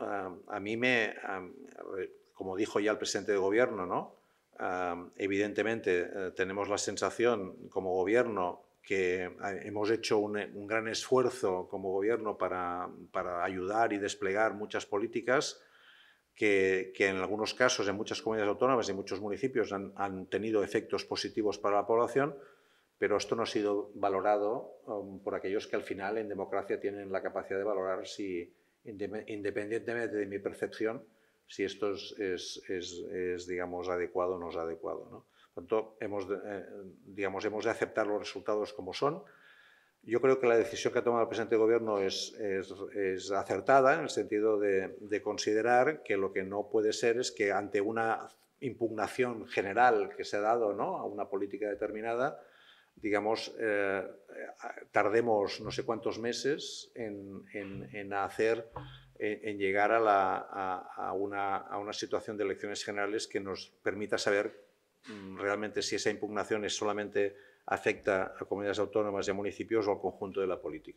a mí me, como dijo ya el presidente de gobierno, ¿no? evidentemente eh, tenemos la sensación como gobierno que eh, hemos hecho un, gran esfuerzo como gobierno para, para, ayudar y desplegar muchas políticas que, que, en algunos casos, en muchas comunidades autónomas y muchos municipios han, han tenido efectos positivos para la población, pero esto no ha sido valorado um, por aquellos que al final en democracia tienen la capacidad de valorar si, independientemente de mi percepción, si esto es, digamos, adecuado o no es adecuado. ¿no? Por tanto, hemos de, eh, digamos, hemos de aceptar los resultados como son. Yo creo que la decisión que ha tomado el presidente del Gobierno es, acertada en el sentido de, considerar que lo que no puede ser es que ante una impugnación general que se ha dado ¿no? a una política determinada, digamos, eh, eh, tardemos no sé cuántos meses en, en, hacer, en, llegar a, la, una, a, una, situación de elecciones generales que nos permita saber mm, realmente si esa impugnación es solamente afecta a comunidades autónomas y a municipios o al conjunto de la política.